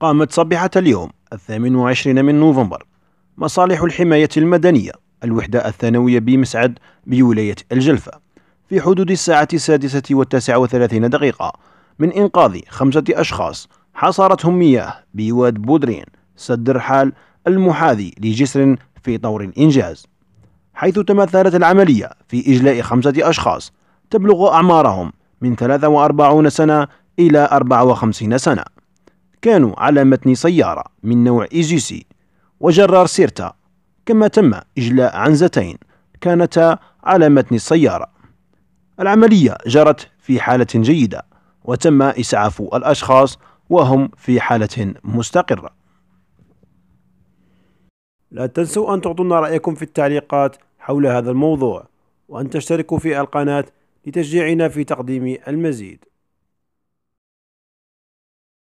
قامت صبيحة اليوم الثامن وعشرين من نوفمبر مصالح الحماية المدنية الوحدة الثانوية بمسعد بولاية الجلفة في حدود الساعة السادسة والتاسعة وثلاثين دقيقة من إنقاذ خمسة أشخاص حصرتهم مياه بواد بودرين سد رحال المحاذي لجسر في طور الإنجاز حيث تمثلت العملية في إجلاء خمسة أشخاص تبلغ أعمارهم من 43 سنة إلى 54 سنة كانوا على متن سيارة من نوع سي وجرار سيرتا كما تم إجلاء عنزتين كانتا على متن السيارة العملية جرت في حالة جيدة وتم إسعاف الأشخاص وهم في حالة مستقرة لا تنسوا أن تعطونا رأيكم في التعليقات حول هذا الموضوع وأن تشتركوا في القناة لتشجيعنا في تقديم المزيد